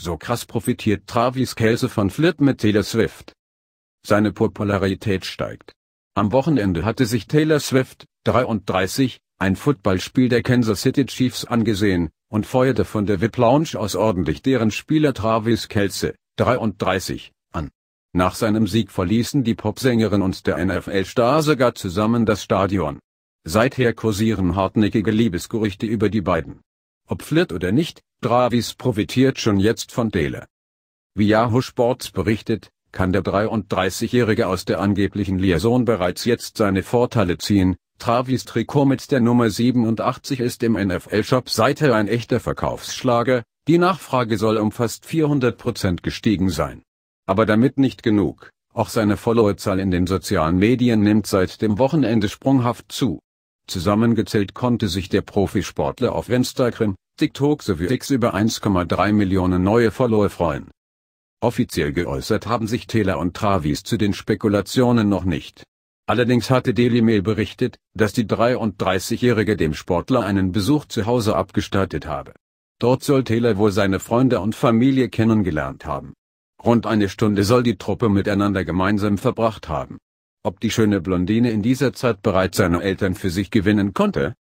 So krass profitiert Travis Kelce von Flirt mit Taylor Swift. Seine Popularität steigt. Am Wochenende hatte sich Taylor Swift, 33, ein Footballspiel der Kansas City Chiefs angesehen, und feuerte von der VIP-Lounge aus ordentlich deren Spieler Travis Kelce, 33, an. Nach seinem Sieg verließen die Popsängerin und der NFL-Star sogar zusammen das Stadion. Seither kursieren hartnäckige Liebesgerüchte über die beiden. Ob Flirt oder nicht, Dravis profitiert schon jetzt von Dele. Wie Yahoo Sports berichtet, kann der 33-Jährige aus der angeblichen Liaison bereits jetzt seine Vorteile ziehen. Travis Trikot mit der Nummer 87 ist im nfl shop seither ein echter Verkaufsschlager, die Nachfrage soll um fast 400% gestiegen sein. Aber damit nicht genug, auch seine Followerzahl in den sozialen Medien nimmt seit dem Wochenende sprunghaft zu. Zusammengezählt konnte sich der Profisportler auf Instagram, TikTok sowie X über 1,3 Millionen neue Follower freuen. Offiziell geäußert haben sich Taylor und Travis zu den Spekulationen noch nicht. Allerdings hatte Daily Mail berichtet, dass die 33-Jährige dem Sportler einen Besuch zu Hause abgestattet habe. Dort soll Taylor wohl seine Freunde und Familie kennengelernt haben. Rund eine Stunde soll die Truppe miteinander gemeinsam verbracht haben ob die schöne Blondine in dieser Zeit bereits seine Eltern für sich gewinnen konnte